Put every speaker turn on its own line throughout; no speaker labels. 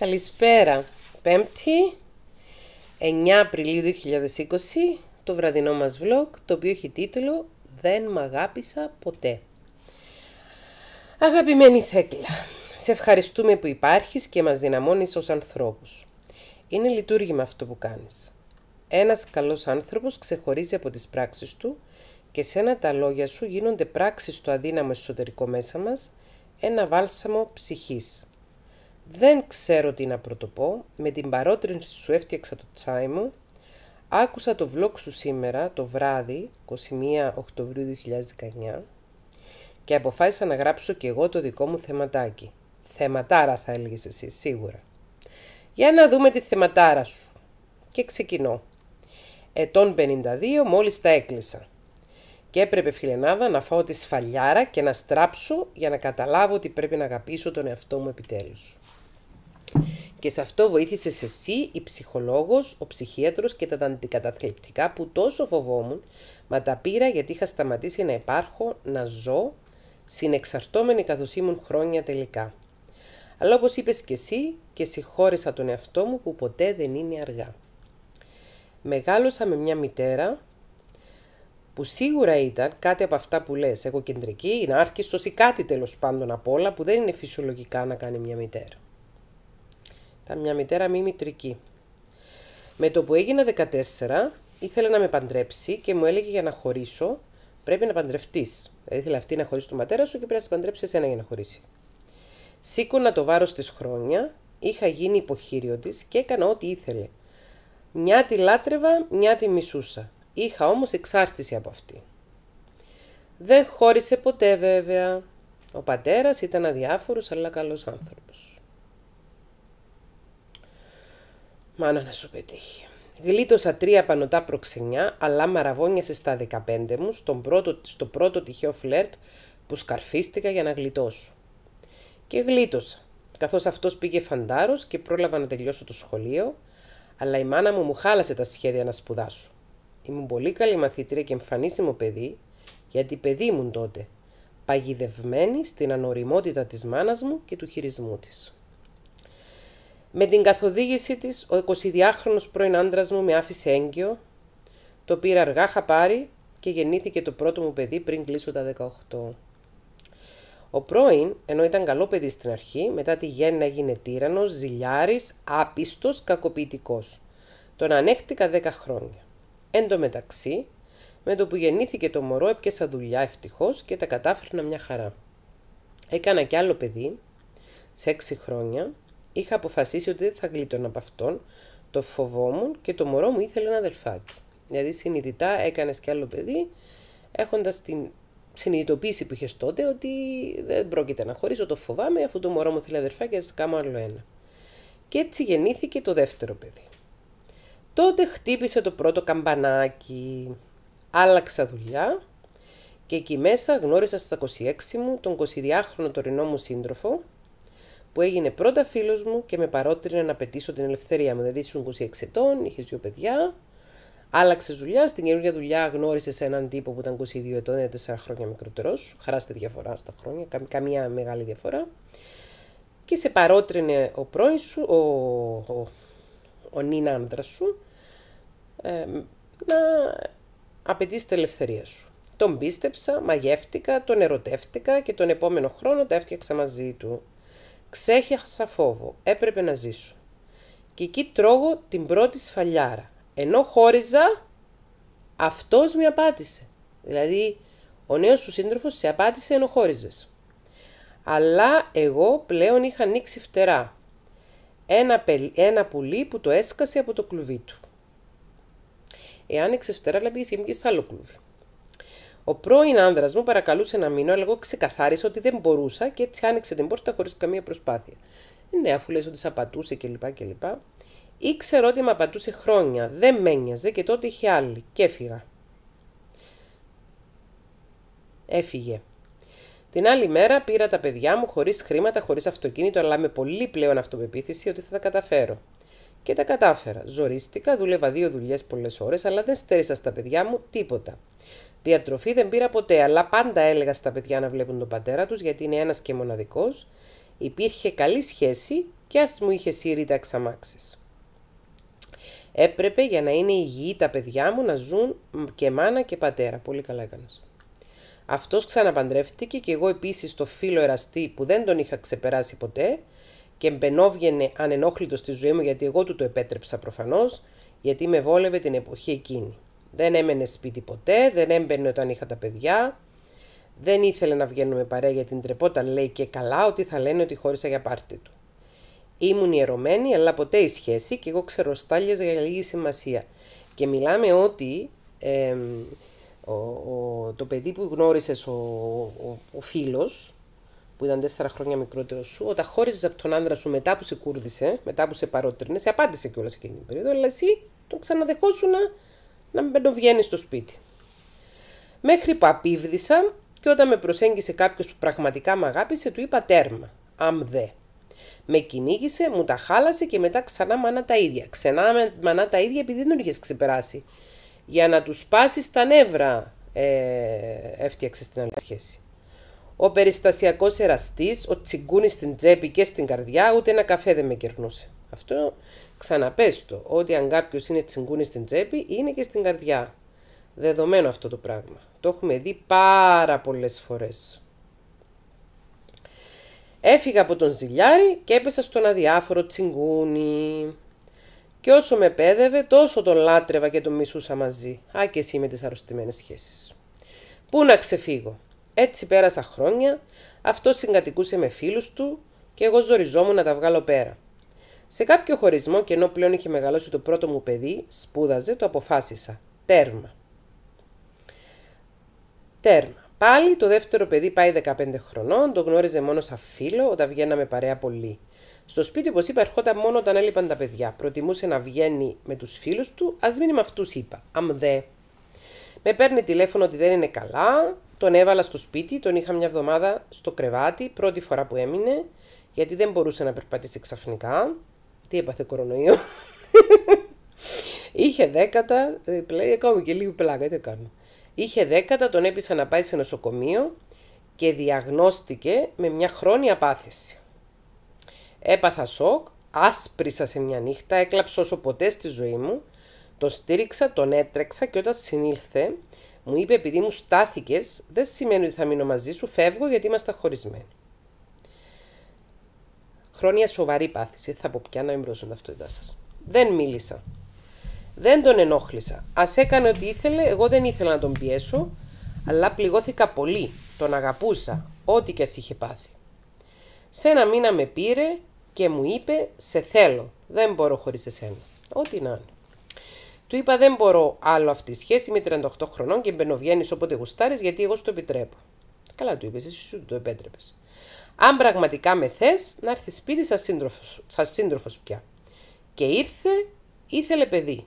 Καλησπέρα. Πέμπτη, 9 Απριλίου 2020, το βραδινό μας vlog, το οποίο έχει τίτλο «Δεν μ' αγάπησα ποτέ». Αγαπημένη Θέκλα, σε ευχαριστούμε που υπάρχεις και μας δυναμώνεις ως ανθρώπους. Είναι λειτουργήμα αυτό που κάνεις. Ένας καλός άνθρωπος ξεχωρίζει από τις πράξεις του και σένα τα λόγια σου γίνονται πράξεις στο αδύναμο εσωτερικό μέσα μας, ένα βάλσαμο ψυχής. Δεν ξέρω τι να πρωτοπώ, με την παρότρινση σου έφτιαξα το τσάι μου. Άκουσα το vlog σου σήμερα, το βράδυ, 21 Οκτωβρίου 2019 και αποφάσισα να γράψω και εγώ το δικό μου θεματάκι. Θεματάρα θα έλεγες εσύ, σίγουρα. Για να δούμε τη θεματάρα σου. Και ξεκινώ. Ετών 52 μόλις τα έκλεισα. Και έπρεπε φιλενάδα να φάω τη σφαλιάρα και να στράψω για να καταλάβω ότι πρέπει να αγαπήσω τον εαυτό μου επιτέλους. Και σε αυτό βοήθησες εσύ, η ψυχολόγος, ο ψυχίατρος και τα αντικαταθλιπτικά που τόσο φοβόμουν, μα τα πήρα γιατί είχα σταματήσει να υπάρχω, να ζω, συνεξαρτώμενη καθώς ήμουν χρόνια τελικά. Αλλά όπως είπες και εσύ και συγχώρησα τον εαυτό μου που ποτέ δεν είναι αργά. Μεγάλωσα με μια μητέρα που σίγουρα ήταν κάτι από αυτά που λες, εγωκεντρική, είναι άρχιστος ή κάτι τέλος πάντων απ' όλα που δεν είναι φυσιολογικά να κάνει μια μητέρα τα μια μητέρα μη μητρική. Με το που έγινα 14, ήθελε να με παντρέψει και μου έλεγε για να χωρίσω πρέπει να παντρευτείς. Δηλαδή ήθελε αυτή να χωρίσει τον πατέρα σου και πρέπει να σε παντρέψει εσένα για να χωρίσει. Σήκωνα το βάρος της χρόνια, είχα γίνει υποχείριο της και έκανα ό,τι ήθελε. Μια τη λάτρευα, μια τη μισούσα. Είχα όμως εξάρτηση από αυτή. Δεν χώρισε ποτέ βέβαια. Ο πατέρας ήταν αδιάφορος αλλά καλός άνθρωπος. Μάνα να σου πετύχει. Γλίτωσα τρία πανωτά προξενιά, αλλά μαραβόνιασε στα 15 μου πρώτο, στο πρώτο τυχαίο φλερτ που σκαρφίστηκα για να γλιτώσω. Και γλίτωσα, καθώς αυτός πήγε φαντάρος και πρόλαβα να τελειώσω το σχολείο, αλλά η μάνα μου μου χάλασε τα σχέδια να σπουδάσω. Ήμουν πολύ καλή μαθήτρια και εμφανίσιμο παιδί, γιατί παιδί ήμουν τότε, παγιδευμένη στην ανοριμότητα της μάνας μου και του χειρισμού της. Με την καθοδήγησή της, ο 22 χρονο πρώην άντρας μου με άφησε έγκυο, το πήρα αργά χαπάρι και γεννήθηκε το πρώτο μου παιδί πριν κλείσω τα 18. Ο πρώην, ενώ ήταν καλό παιδί στην αρχή, μετά τη γέννα έγινε τύρανος, ζηλιάρης, άπιστος, κακοποιητικός. Τον ανέχτηκα 10 χρόνια. Εν τω μεταξύ, με το που γεννήθηκε το μωρό έπιασα δουλειά ευτυχώς και τα κατάφερνα μια χαρά. Έκανα κι άλλο παιδί, σε 6 χρόνια, Είχα αποφασίσει ότι δεν θα γλίτωνα από αυτόν, το φοβόμουν και το μωρό μου ήθελε ένα αδερφάκι Δηλαδή συνειδητά έκανες και άλλο παιδί, έχοντας την συνειδητοποίηση που είχες τότε ότι δεν πρόκειται να χωρίσω, το φοβάμαι, αφού το μωρό μου θέλει αδερφάκι ας κάνω άλλο ένα. Και έτσι γεννήθηκε το δεύτερο παιδί. Τότε χτύπησε το πρώτο καμπανάκι, άλλαξα δουλειά και εκεί μέσα γνώρισα στα 26 μου τον 22χρονο τωρινό μου σύντροφο, που έγινε πρώτα φίλος μου και με παρότρινε να πετήσω την ελευθερία μου. Δηλαδή, ήσουν 26 ετών, είχες δύο παιδιά, άλλαξες δουλειά. Στην καινούργια δουλειά γνώρισες έναν τύπο που ήταν 22 ετών, ήταν 4 χρόνια μικρότερος σου. Χαράστε διαφορά στα χρόνια, καμ- καμία μεγάλη διαφορά. Και σε παρότρινε ο πρώην σου, ο, ο, ο νυν άντρα σου, ε, να απαιτήσει την ελευθερία σου. Τον πίστεψα, μαγεύτηκα, τον ερωτεύτηκα και τον επόμενο χρόνο τα έφτιαξα μαζί του. Ξέχασα φόβο, έπρεπε να ζήσω. Και εκεί τρώγω την πρώτη σφαλιάρα. Ενώ χώριζα, αυτός με απάτησε. Δηλαδή, ο νέος σου σύντροφος σε απάτησε ενώ χώριζες. Αλλά εγώ πλέον είχα ανοίξει φτερά. Ένα, ένα πουλί που το έσκασε από το κλουβί του. Εάν φτερά, λέει και σε άλλο κλουβί. Ο πρώην άνδρας μου παρακαλούσε να μείνω, αλλά εγώ ξεκαθάρισα ότι δεν μπορούσα και έτσι άνοιξε την πόρτα χωρίς καμία προσπάθεια. Ναι, αφού λες ότι σε απατούσε κλπ. κλπ. Ήξερα ότι με απατούσε χρόνια, δεν με ένοιαζε και τότε είχε άλλη και έφυγα. Έφυγε. Την άλλη μέρα πήρα τα παιδιά μου χωρίς χρήματα, χωρίς αυτοκίνητο, αλλά με πολύ πλέον αυτοπεποίθηση ότι θα τα καταφέρω. Και τα κατάφερα. Ζορίστηκα, δούλευα δύο δουλειές πολλές ώρες, αλλά δεν στέρισα στα παιδιά μου τίποτα. Διατροφή δεν πήρα ποτέ, αλλά πάντα έλεγα στα παιδιά να βλέπουν τον πατέρα τους γιατί είναι ένας και μοναδικός. Υπήρχε καλή σχέση και ας μου είχες σύρει τα εξαμάξεις. Έπρεπε για να είναι υγιή τα παιδιά μου να ζουν και μάνα και πατέρα. Πολύ καλά έκανες. Αυτός ξαναπαντρεύτηκε και εγώ επίσης το φίλο εραστή που δεν τον είχα ξεπεράσει ποτέ και μπενόβγαινε ανενόχλητος στη ζωή μου γιατί εγώ του το επέτρεψα προφανώς γιατί με βόλευε την εποχή εκείνη. Δεν έμενε σπίτι ποτέ, δεν έμπαινε όταν είχα τα παιδιά. Δεν ήθελε να βγαίνουμε παρέα για την τρεπότα, λέει και καλά ότι θα λένε ότι χώρισα για πάρτι του. Ήμουν ιερωμένη, αλλά ποτέ η σχέση και εγώ ξεροστάλιαζα για λίγη σημασία. Και μιλάμε ότι ε, ο, ο, το παιδί που γνώρισες ο, ο, ο φίλος, που ήταν τέσσερα χρόνια μικρότερος σου, όταν χώριζες από τον άντρα σου μετά που σε κούρδισε, μετά που σε παρότρινες, σε απάντησε κιόλας εκείνη την περίοδο, αλλά εσύ τον ξαναδεχόσουνα να μην το βγαίνει στο σπίτι. Μέχρι που απίβδησα και όταν με προσέγγισε κάποιος που πραγματικά με αγάπησε, του είπα τέρμα. Αμ δε. Με κυνήγησε, μου τα χάλασε και μετά ξανά μανά τα ίδια. Ξανά μανά τα ίδια επειδή δεν είχες ξεπεράσει. Για να τους σπάσεις τα νεύρα, ε, έφτιαξες στην άλλη σχέση. Ο περιστασιακός εραστής, ο τσιγκούνι στην τσέπη και στην καρδιά, ούτε ένα καφέ δεν με κερνούσε. Αυτό Ξαναπέστο ότι αν κάποιος είναι τσιγκούνη στην τσέπη, είναι και στην καρδιά. Δεδομένο αυτό το πράγμα. Το έχουμε δει πάρα πολλές φορές. Έφυγα από τον ζηλιάρι και έπεσα στον αδιάφορο τσιγκούνι. Και όσο με πέδευε, τόσο τον λάτρευα και τον μισούσα μαζί. Α, και εσύ με τις αρρωστημένες σχέσεις. Πού να ξεφύγω. Έτσι πέρασα χρόνια, αυτό συγκατοικούσε με φίλους του και εγώ ζοριζόμουν να τα βγάλω πέρα. Σε κάποιο χωρισμό και ενώ πλέον είχε μεγαλώσει το πρώτο μου παιδί, σπούδαζε, το αποφάσισα. Τέρμα. Τέρμα. Πάλι το δεύτερο παιδί πάει 15 χρονών, το γνώριζε μόνο σαν φίλο όταν βγαίναμε παρέα πολύ. Στο σπίτι, όπως είπα, ερχόταν μόνο όταν έλειπαν τα παιδιά. Προτιμούσε να βγαίνει με τους φίλους του, ας μην με αυτούς, είπα. Αμ δε. Με παίρνει τηλέφωνο ότι δεν είναι καλά, τον έβαλα στο σπίτι, τον είχα μια εβδομάδα στο κρεβάτι, πρώτη φορά που έμεινε, γιατί δεν μπορούσε να περπατήσει ξαφνικά. Τι έπαθε κορονοϊό. Είχε δέκατα, ε, λέει, ακόμη και λίγο πλάκα, τι κάνω. Είχε δέκατα, τον έπεισα να πάει σε νοσοκομείο και διαγνώστηκε με μια χρόνια πάθηση. Έπαθα σοκ, άσπρισα σε μια νύχτα, έκλαψα όσο ποτέ στη ζωή μου, τον στήριξα, τον έτρεξα και όταν συνήλθε, μου είπε επειδή μου στάθηκες, δεν σημαίνει ότι θα μείνω μαζί σου, φεύγω γιατί είμαστε χωρισμένοι. Χρόνια σοβαρή πάθηση, θα πω πια να μην αυτοί ταυτότητά σας. Δεν μίλησα. Δεν τον ενόχλησα. Ας έκανε ό,τι ήθελε, εγώ δεν ήθελα να τον πιέσω, αλλά πληγώθηκα πολύ. Τον αγαπούσα, ό,τι και ας είχε πάθει. Σε ένα μήνα με πήρε και μου είπε: Σε θέλω. Δεν μπορώ χωρίς εσένα. Ό,τι να είναι. Του είπα: Δεν μπορώ άλλο αυτή τη σχέση. με 38 χρονών και μπαινοβγαίνεις όποτε γουστάρεις, γιατί εγώ σου το επιτρέπω. Καλά του είπες, εσύ σου το επέτρεπες. Αν πραγματικά με θες, να έρθει σπίτι σαν σύντροφος, σύντροφος πια. Και ήρθε, ήθελε παιδί.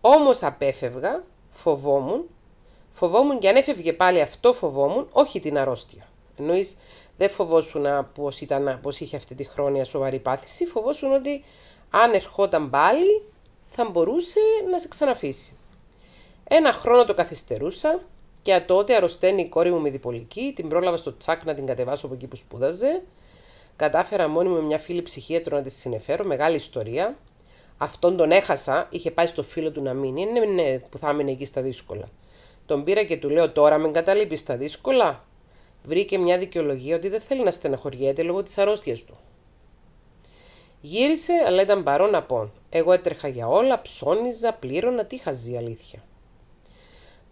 Όμως απέφευγα, φοβόμουν, φοβόμουν και αν έφευγε πάλι αυτό φοβόμουν, όχι την αρρώστια. Εννοείς, δεν φοβόσουν πως, ήταν, είχε αυτή τη χρόνια σοβαρή πάθηση, φοβόσουν ότι αν ερχόταν πάλι θα μπορούσε να σε ξαναφύσει. Ένα χρόνο το καθυστερούσα, και τότε αρρωσταίνει η κόρη μου με διπολική, την πρόλαβα στο τσάκ να την κατεβάσω από εκεί που σπούδαζε. Κατάφερα μόνη μου μια φίλη ψυχίατρο να της συνεφέρω, μεγάλη ιστορία. Αυτόν τον έχασα, είχε πάει στο φίλο του να μείνει, είναι ναι, που θα μείνει εκεί στα δύσκολα. Τον πήρα και του λέω τώρα με εγκαταλείπεις στα δύσκολα. Βρήκε μια δικαιολογία ότι δεν θέλει να στεναχωριέται λόγω της αρρώστιας του. Γύρισε, αλλά ήταν παρόν να πω. Εγώ έτρεχα για όλα, ψώνιζα, πλήρωνα, τι χαζή αλήθεια.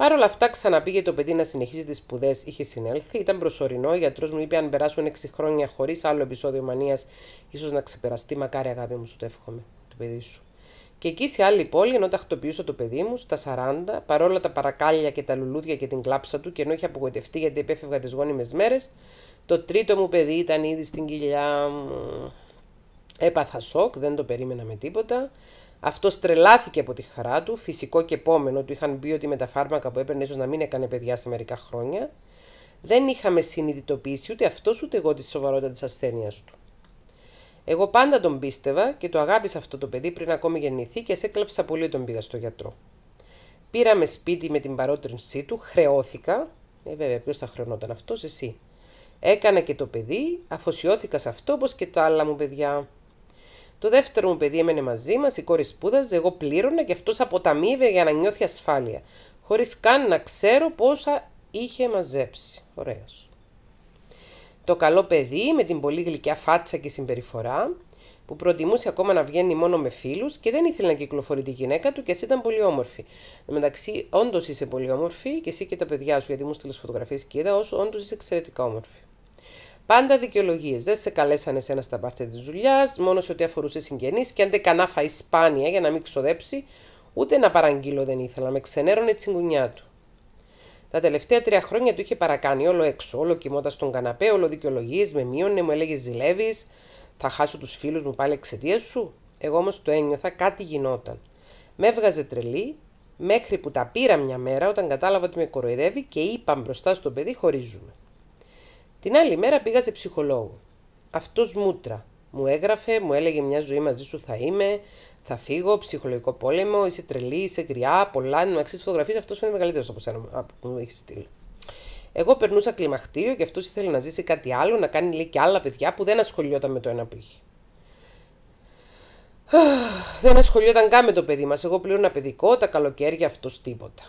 Παρ' όλα αυτά, ξαναπήγε το παιδί να συνεχίσει τις σπουδές. Είχε συνέλθει, ήταν προσωρινό. Ο γιατρός μου είπε: Αν περάσουν 6 χρόνια χωρίς άλλο επεισόδιο μανίας, ίσως να ξεπεραστεί. Μακάρι, αγάπη μου, σου το εύχομαι, το παιδί σου. Και εκεί σε άλλη πόλη, ενώ τακτοποιούσα το παιδί μου, στα 40, παρόλα τα παρακάλια και τα λουλούδια και την κλάψα του, και ενώ είχε απογοητευτεί γιατί επέφευγα τις γόνιμες μέρες, το τρίτο μου παιδί ήταν ήδη στην κοιλιά μου. Έπαθα σοκ, δεν το περίμενα με τίποτα. Αυτό τρελάθηκε από τη χαρά του, φυσικό και επόμενο, του είχαν πει ότι με τα φάρμακα που έπαιρνε ίσως να μην έκανε παιδιά σε μερικά χρόνια. Δεν είχαμε συνειδητοποιήσει ούτε αυτός ούτε εγώ τη σοβαρότητα της ασθένειας του. Εγώ πάντα τον πίστευα και το αγάπησα αυτό το παιδί πριν ακόμη γεννηθεί και σε έκλαψα πολύ όταν πήγα στο γιατρό. Πήραμε σπίτι με την παρότρινσή του, χρεώθηκα. Ε, βέβαια, ποιος θα χρεωνόταν αυτός, εσύ. Έκανα και το παιδί, αφοσιώθηκα σε αυτό όπως και τα άλλα μου παιδιά. Το δεύτερο μου παιδί έμενε μαζί μας, η κόρη σπούδαζε, εγώ πλήρωνα και αυτός αποταμίευε για να νιώθει ασφάλεια. Χωρίς καν να ξέρω πόσα είχε μαζέψει. Ωραίος. Το καλό παιδί με την πολύ γλυκιά φάτσα και συμπεριφορά, που προτιμούσε ακόμα να βγαίνει μόνο με φίλους και δεν ήθελε να κυκλοφορεί τη γυναίκα του και εσύ ήταν πολύ όμορφη. Εν μεταξύ, όντως είσαι πολύ όμορφη και εσύ και τα παιδιά σου, γιατί μου στείλες φωτογραφίες και είδα όσο όντως είσαι εξαιρετικά όμορφη. Πάντα δικαιολογίες. Δεν σε καλέσανε εσένα στα πάρτια της δουλειάς, μόνο σε ό,τι αφορούσε συγγενείς και αν δεν κανά φάει σπάνια για να μην ξοδέψει, ούτε να παραγγείλω δεν ήθελα. Με ξενέρωνε τσιγκουνιά του. Τα τελευταία τρία χρόνια του είχε παρακάνει όλο έξω, όλο κοιμώντας τον καναπέ, όλο δικαιολογίες, με μείωνε, μου έλεγε Ζηλεύεις, θα χάσω τους φίλους μου πάλι εξαιτίας σου. Εγώ όμως το ένιωθα, κάτι γινόταν. Με έβγαζε τρελή, μέχρι που τα πήρα μια μέρα όταν κατάλαβα ότι με κοροϊδεύει και είπα μπροστά στο παιδί χωρίζουμε. Την άλλη μέρα πήγα σε ψυχολόγο. Αυτός μούτρα. Μου έγραφε, μου έλεγε μια ζωή μαζί σου θα είμαι, θα φύγω, ψυχολογικό πόλεμο, είσαι τρελή, είσαι γριά, πολλά, να αξίζει φωτογραφίες. Αυτός είναι μεγαλύτερος από σένα μου έχεις στείλει. Εγώ περνούσα κλιμακτήριο και αυτός ήθελε να ζήσει κάτι άλλο, να κάνει λέει και άλλα παιδιά που δεν ασχολιόταν με το ένα που είχε. Δεν ασχολιόταν καν με το παιδί μας. Εγώ πλήρωνα παιδικό, τα καλοκαίρια αυτός τίποτα.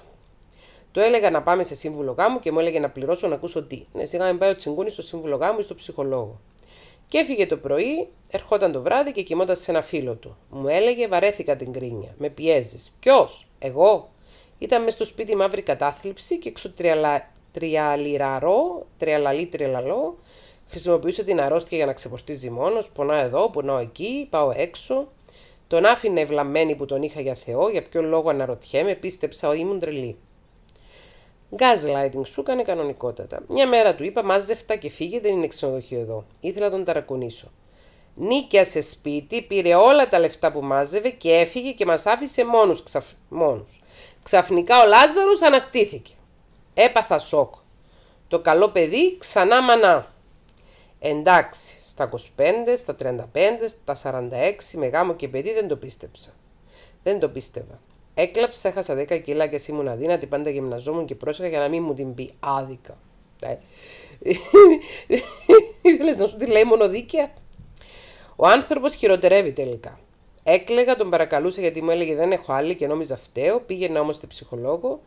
Το έλεγα να πάμε σε σύμβουλο γάμου και μου έλεγε να πληρώσω να ακούσω τι. Ναι, σιγά με πάει ο τσιγκούνι στο σύμβουλο γάμου ή στο ψυχολόγο. Και έφυγε το πρωί, ερχόταν το βράδυ και κοιμόταν σε ένα φίλο του. Μου έλεγε: Βαρέθηκα την κρίνια. Με πιέζεις. Ποιος, εγώ. Ήταν μέσα στο σπίτι μαύρη κατάθλιψη και εξωτριαλιραρό, τριαλαλή τριαλαλό. Χρησιμοποιούσε την αρρώστια για να ξεπορτίζει μόνος. Πονάω εδώ, πονάω εκεί, πάω έξω. Τον άφηνε ευλαμμένη που τον είχα για Θεό, για ποιο λόγο αναρωτιέμαι, πίστεψα, ήμουν τρελή. Gaslighting σου έκανε κανονικότατα. Μια μέρα του είπα: μάζευτα και φύγε, δεν είναι ξενοδοχείο εδώ. Ήθελα να τον ταρακονίσω. Νίκιασε σπίτι, πήρε όλα τα λεφτά που μάζευε και έφυγε και μας άφησε μόνο Ξαφ... Ξαφνικά ο Λάζαρος αναστήθηκε. Έπαθα σοκ. Το καλό παιδί ξανά μανά. Εντάξει, στα 25, στα 35, στα 46, γάμο και παιδί δεν το πίστεψα. Δεν το πίστευα. Έκλαψα, έχασα 10 κιλά και ήμουν αδύνατη. Πάντα γυμναζόμουν και πρόσεχα για να μην μου την πει άδικα. Ε. Ήθελες να σου τη λέει δίκαια. Ο άνθρωπος χειροτερεύει τελικά. Έκλεγα, τον παρακαλούσα γιατί μου έλεγε δεν έχω άλλη και νόμιζα φταίω. Πήγαινα όμως στη ψυχολόγο.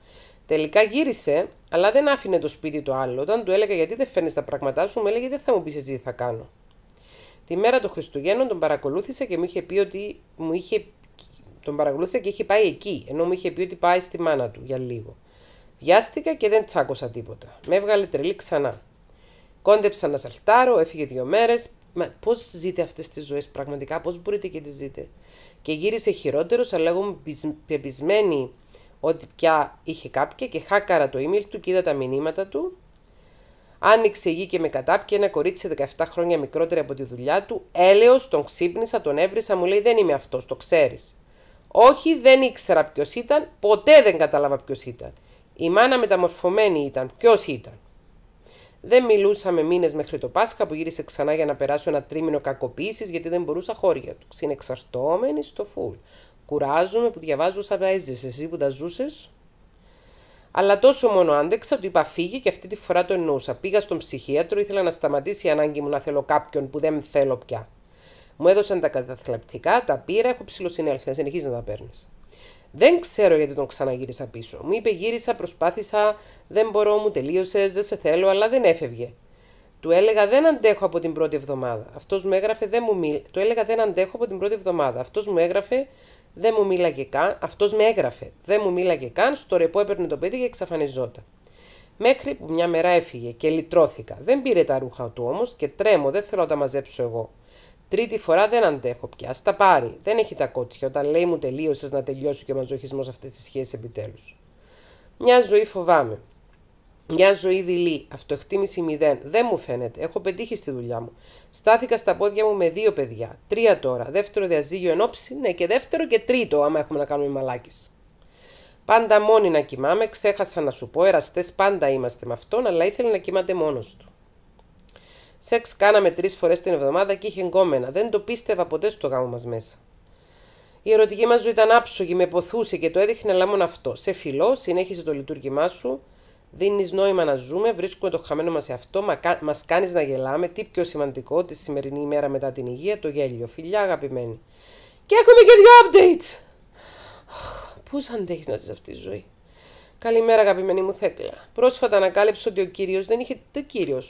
Τελικά γύρισε, αλλά δεν άφηνε το σπίτι του άλλο. Όταν του έλεγα γιατί δεν φέρνει τα πράγματά σου, μου έλεγε δεν θα μου πεις εσύ τι θα κάνω. Τη μέρα των Χριστουγέννων τον παρακολούθησε και μου είχε πει ότι, μου είχε τον παρακολούθησε και είχε πάει εκεί, ενώ μου είχε πει ότι πάει στη μάνα του για λίγο. Βιάστηκα και δεν τσάκωσα τίποτα. Με έβγαλε τρελή ξανά. Κόντεψα να σαλτάρω, έφυγε δύο μέρες. Πώς ζείτε αυτές τις ζωές, πραγματικά, πώς μπορείτε και τις ζείτε. Και γύρισε χειρότερος, αλλά εγώ είμαι πεπισμένη ότι πια είχε κάποια και χάκαρα το email του και είδα τα μηνύματα του. Άνοιξε γη και με κατάπιε ένα κορίτσι 17 χρόνια μικρότερη από τη δουλειά του. Έλεος, τον ξύπνησα, τον έβρισα, μου λέει δεν είμαι αυτός, το ξέρεις. Όχι, δεν ήξερα ποιος ήταν, ποτέ δεν κατάλαβα ποιος ήταν. Η μάνα μεταμορφωμένη ήταν. Ποιος ήταν. Δεν μιλούσαμε μήνες μέχρι το Πάσχα που γύρισε ξανά για να περάσω ένα τρίμηνο κακοποίησης γιατί δεν μπορούσα χώρια του. Συνεξαρτώμενη στο φουλ. Κουράζομαι που διαβάζω σαν τα έζησε εσύ που τα ζούσες. Αλλά τόσο μόνο άντεξα, του είπα φύγει και αυτή τη φορά το εννοούσα. Πήγα στον ψυχίατρο, ήθελα να σταματήσει η ανάγκη μου να θέλω κάποιον που δεν θέλω πια. Μου έδωσαν τα καταθλαπτικά, τα πήρα, έχω ψηλοσυνέλθει, να συνεχίζεις να τα παίρνεις. Δεν ξέρω γιατί τον ξαναγύρισα πίσω. Μου είπε: Γύρισα, προσπάθησα, δεν μπορώ, μου τελείωσες, δεν σε θέλω, αλλά δεν έφευγε. Του έλεγα: Δεν αντέχω από την πρώτη εβδομάδα. Αυτός μου έγραφε: Δεν μου μίλ... Του έλεγα: Δεν αντέχω από την πρώτη εβδομάδα. Αυτός μου έγραφε: Δεν μου μίλαγε καν. Αυτός με έγραφε: Δεν μου μίλαγε καν. Στο ρεπό έπαιρνε το παιδί και εξαφανιζόταν. Μέχρι που μια μέρα έφυγε και λυτρώθηκα. Δεν πήρε τα ρούχα του όμως και τρέμω, δεν θέλω να τα μαζέψω εγώ. Τρίτη φορά δεν αντέχω πια. Στα πάρει. Δεν έχει τα κότσια όταν λέει μου τελείωσες να τελειώσει και ο μαζοχισμός αυτές τις σχέσεις επιτέλους. Μια ζωή φοβάμαι. Μια ζωή δειλή. Αυτοεκτίμηση μηδέν. Δεν μου φαίνεται. Έχω πετύχει στη δουλειά μου. Στάθηκα στα πόδια μου με δύο παιδιά. Τρία τώρα. Δεύτερο διαζύγιο ενόψη. Ναι, και δεύτερο και τρίτο, άμα έχουμε να κάνουμε μαλάκι. Πάντα μόνοι να κοιμάμαι. Ξέχασα να σου πω. Εραστές πάντα είμαστε με αυτόν, αλλά ήθελε να κοιμάται μόνος του. Σεξ κάναμε τρεις φορές την εβδομάδα και είχε εγκόμενα. Δεν το πίστευα ποτέ στο γάμο μας μέσα. Η ερωτική μας ζωή ήταν άψογη, με ποθούσε και το έδειχνε, αλλά μόνο αυτό. Σε φιλό, συνέχισε το λειτουργήμά σου, δίνεις νόημα να ζούμε, βρίσκουμε το χαμένο μας αυτό, μα κάνεις να γελάμε. Τι πιο σημαντικό τη σημερινή ημέρα μετά την υγεία, το γέλιο. Φιλιά, αγαπημένη. Και έχουμε και δύο updates. Πώς αντέχεις να ζεις αυτή τη ζωή. Καλημέρα, αγαπημένη μου Θέκλα. Πρόσφατα ανακάλυψε ότι ο κύριος δεν είχε. Τι κύριο.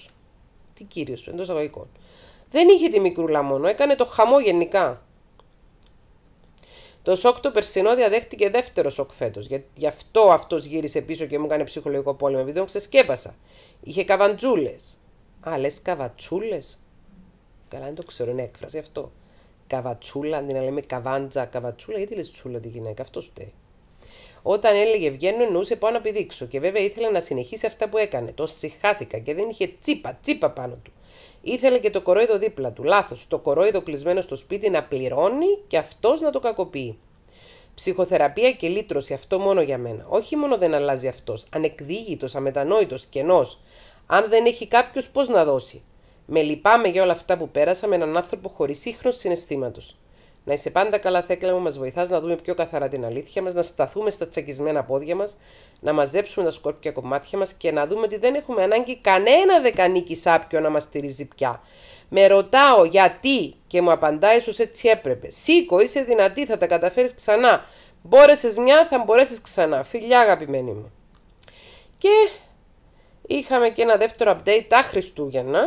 Τι κύριο σου, εντός αγωγικών. Δεν είχε τη μικρούλα μόνο, έκανε το χαμό γενικά. Το σοκ το περσινό διαδέχτηκε δεύτερο σοκ φέτος. Γι' αυτό αυτός γύρισε πίσω και μου έκανε ψυχολογικό πόλεμο, επειδή τον ξεσκέπασα. Είχε καβαντζούλε. Α, λες καβατσούλε. Καλά, δεν το ξέρω, είναι έκφραση αυτό. Καβατσούλα, αντί να λέμε καβάντζα, καβατσούλα, γιατί λες τσούλα τη γυναίκα, αυτό φταίει. Όταν έλεγε βγαίνω, εννοούσε πάω να πηδήξω και βέβαια ήθελα να συνεχίσει αυτά που έκανε. Το συχάθηκα και δεν είχε τσίπα, τσίπα πάνω του. Ήθελε και το κορόιδο δίπλα του. Λάθος. Το κορόιδο κλεισμένο στο σπίτι να πληρώνει και αυτός να το κακοποιεί. Ψυχοθεραπεία και λύτρωση, αυτό μόνο για μένα. Όχι μόνο δεν αλλάζει αυτός, ανεκδίγητος, αμετανόητος, κενός. Αν δεν έχει κάποιος, πώς να δώσει. Με λυπάμαι για όλα αυτά που πέρασα με έναν άνθρωπο χωρίς σύγχρονο συναισθήματος. Να είσαι πάντα καλά, Θέκλα μου, μας βοηθάς να δούμε πιο καθαρά την αλήθεια μας, να σταθούμε στα τσακισμένα πόδια μας, να μαζέψουμε τα σκόρπια κομμάτια μας και να δούμε ότι δεν έχουμε ανάγκη κανένα δεκανίκη σάπιο να μας στηρίζει πια. Με ρωτάω γιατί και μου απαντάει ίσως έτσι έπρεπε. Σήκω, είσαι δυνατή, θα τα καταφέρεις ξανά. Μπόρεσες μια, θα μπορέσεις ξανά. Φιλιά, αγαπημένη μου. Και είχαμε και ένα δεύτερο update τα Χριστούγεννα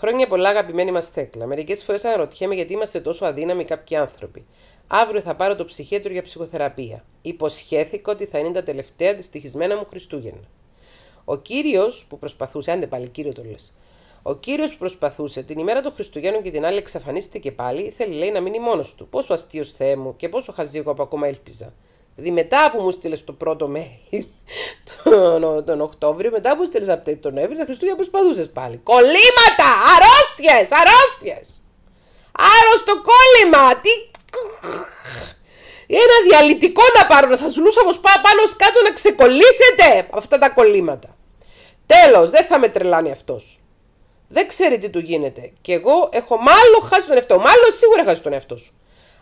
Χρόνια πολλά, αγαπημένη μα Θέκλα. Μερικές φορές αναρωτιέμαι γιατί είμαστε τόσο αδύναμοι κάποιοι άνθρωποι. Αύριο θα πάρω το ψυχέτρο για ψυχοθεραπεία. Υποσχέθηκα ότι θα είναι τα τελευταία δυστυχισμένα μου Χριστούγεννα. Ο κύριος που προσπαθούσε, άντε πάλι κύριο το λες. Ο κύριος που προσπαθούσε την ημέρα των Χριστουγέννων και την άλλη εξαφανίστηκε πάλι, θέλει λέει να μείνει μόνος του. Πόσο αστείος Θεέ μου και πόσο χαζί εγώ ακόμα έλπιζα. Δηλαδή μετά που μου στείλες το πρώτο mail τον, τον Οκτώβριο, μετά που στείλες από τον Νοέμβριο, τα Χριστούγεννα προσπαθούσες πάλι. Κολλήματα! Αρρώστιες! Αρρώστιες! Άρρωστο κόλλημα! Τι. Ένα διαλυτικό να πάρω, να σα όμω πάνω κάτω να ξεκολλήσετε αυτά τα κολλήματα. Τέλος, δεν θα με τρελάνει αυτός. Δεν ξέρει τι του γίνεται. Και εγώ έχω μάλλον χάσει τον εαυτό. Μάλλον σίγουρα χάσει τον εαυτό σου.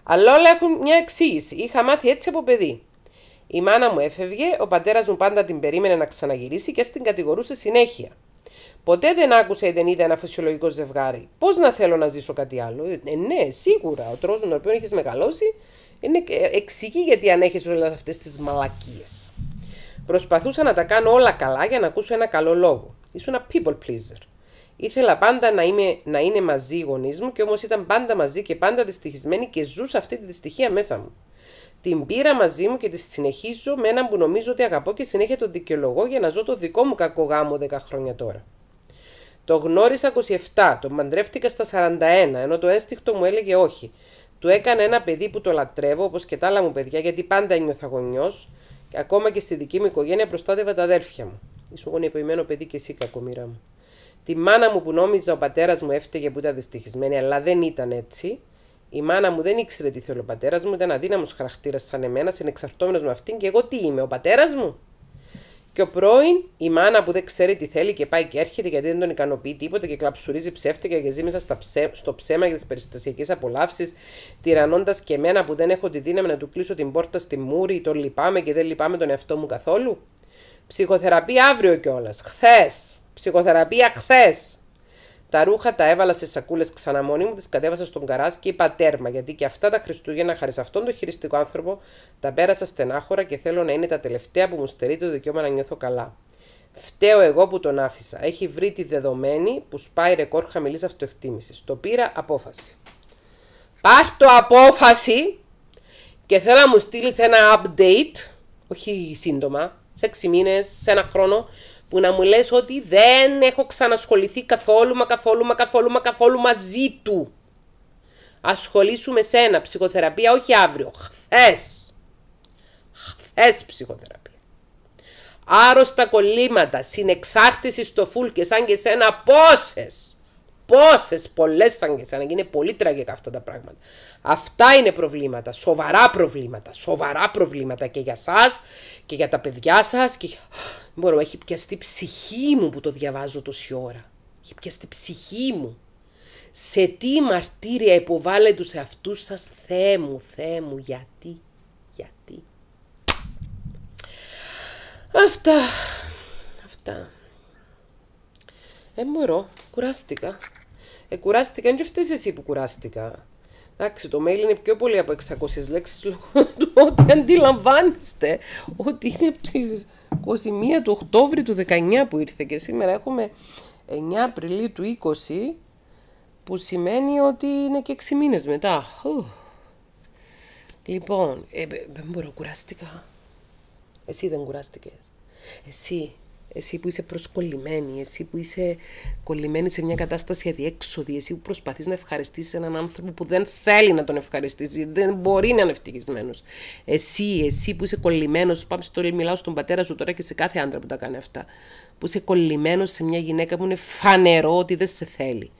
Αλλά όλα έχουν μια εξήγηση. Είχα μάθει έτσι από παιδί. Η μάνα μου έφευγε, ο πατέρας μου πάντα την περίμενε να ξαναγυρίσει και στην κατηγορούσε συνέχεια. Ποτέ δεν άκουσα ή δεν είδα ένα φυσιολογικό ζευγάρι. Πώς να θέλω να ζήσω κάτι άλλο. Ε, ναι, σίγουρα. Ο τρόπος με τον οποίο έχεις μεγαλώσει είναι ε, εξηγεί γιατί αν έχεις όλες αυτές τις μαλακίες. Προσπαθούσα να τα κάνω όλα καλά για να ακούσω ένα καλό λόγο. Ήσουν ένα people pleaser. Ήθελα πάντα να, είμαι, να είναι μαζί οι γονείς μου και όμως ήταν πάντα μαζί και πάντα δυστυχισμένοι και ζούσα αυτή τη δυστυχία μέσα μου. Την πήρα μαζί μου και τη συνεχίζω με έναν που νομίζω ότι αγαπώ και συνέχεια το δικαιολογώ για να ζω το δικό μου κακό γάμο 10 χρόνια τώρα. Το γνώρισα 27, το μαντρεύτηκα στα 41, ενώ το έστιχτο μου έλεγε όχι. Του έκανα ένα παιδί που το λατρεύω, όπως και τα άλλα μου παιδιά, γιατί πάντα ένιωθα γονιός, ακόμα και στη δική μου οικογένεια προστάτευα τα αδέρφια μου. Ήσουν γονιοποιημένο παιδί και εσύ, κακομοίρα μου. Τη μάνα μου που νόμιζα ο πατέρας μου έφταιγε που ήταν δυστυχισμένη, αλλά δεν ήταν έτσι. Η μάνα μου δεν ήξερε τι θέλει ο πατέρας μου, ήταν αδύναμος χαρακτήρας σαν εμένα, συνεξαρτώμενος με αυτήν και εγώ τι είμαι, ο πατέρας μου. Και ο πρώην, η μάνα που δεν ξέρει τι θέλει και πάει και έρχεται γιατί δεν τον ικανοποιεί τίποτα και κλαψουρίζει ψεύτικα και ζει στα στο ψέμα για τις περιστασιακές απολαύσεις, τυρανώντα και εμένα που δεν έχω τη δύναμη να του κλείσω την πόρτα στη μούρη, τον λυπάμαι και δεν λυπάμαι τον εαυτό μου καθόλου. Ψυχοθεραπεία αύριο κιόλας. Χθες. Ψυχοθεραπεία χθες. Τα ρούχα τα έβαλα σε σακούλες ξανά μόνη μου, τις κατέβασα στον καράζ και είπα τέρμα. Γιατί και αυτά τα Χριστούγεννα, χάρης σε αυτόν τον χειριστικό άνθρωπο, τα πέρασα στενάχωρα και θέλω να είναι τα τελευταία που μου στερεί το δικαίωμα να νιώθω καλά. Φταίω εγώ που τον άφησα. Έχει βρει τη δεδομένη που σπάει ρεκόρ χαμηλής αυτοεκτίμησης. Το πήρα απόφαση. το απόφαση και θέλω να μου στείλεις ένα update, όχι σύντομα, σε 6 μήνες, σε ένα χρόνο, που να μου λες ότι δεν έχω ξανασχοληθεί καθόλου μα καθόλου μα καθόλου μα καθόλου μαζί του. Ασχολήσουμε με σένα, ψυχοθεραπεία, όχι αύριο, Χθες. Χθες ψυχοθεραπεία. Άρρωστα κολλήματα, συνεξάρτηση στο φουλ και σαν και σένα πόσες πόσες πολλές αγγλισάνε να είναι πολύ τραγικά αυτά τα πράγματα. Αυτά είναι προβλήματα, σοβαρά προβλήματα, σοβαρά προβλήματα και για εσά και για τα παιδιά σας και μπορώ, έχει πιαστεί ψυχή μου που το διαβάζω τόση ώρα. Έχει πιαστεί ψυχή μου. Σε τι μαρτύρια υποβάλλετε τους εαυτούς σας, Θεέ μου, Θεέ μου, γιατί, γιατί. Αυτά, αυτά. Δεν μπορώ, κουράστηκα. Ε, κουράστηκα, δεν φταίει εσύ που κουράστηκα. Εντάξει, το mail είναι πιο πολύ από 600 λέξεις. λόγω του ότι αντιλαμβάνεστε ότι είναι από τις 21 του Οκτώβρη του 19 που ήρθε και σήμερα έχουμε 9 Απριλίου του 20 που σημαίνει ότι είναι και 6 μήνες μετά. Λοιπόν, δεν μπορώ, κουράστηκα. Εσύ δεν κουράστηκες. Εσύ εσύ που είσαι προσκολλημένη, εσύ που είσαι κολλημένη σε μια κατάσταση αδιέξοδη, εσύ που προσπαθείς να ευχαριστήσεις έναν άνθρωπο που δεν θέλει να τον ευχαριστήσει, δεν μπορεί να είναι ευτυχισμένος. Εσύ, εσύ που είσαι κολλημένος, πάμε στο μιλάω στον πατέρα σου τώρα και σε κάθε άντρα που τα κάνει αυτά. Που είσαι κολλημένος σε μια γυναίκα που είναι φανερό ότι δεν σε θέλει.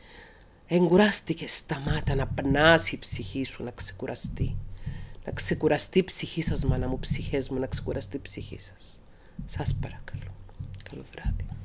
Εγκουράστηκες, σταμάτα να πνάσει η ψυχή σου, να ξεκουραστεί. Να ξεκουραστεί η ψυχή σας μάνα μου, ψυχές μου, να ξεκουραστεί η ψυχή σας. Σας παρακαλώ. los lo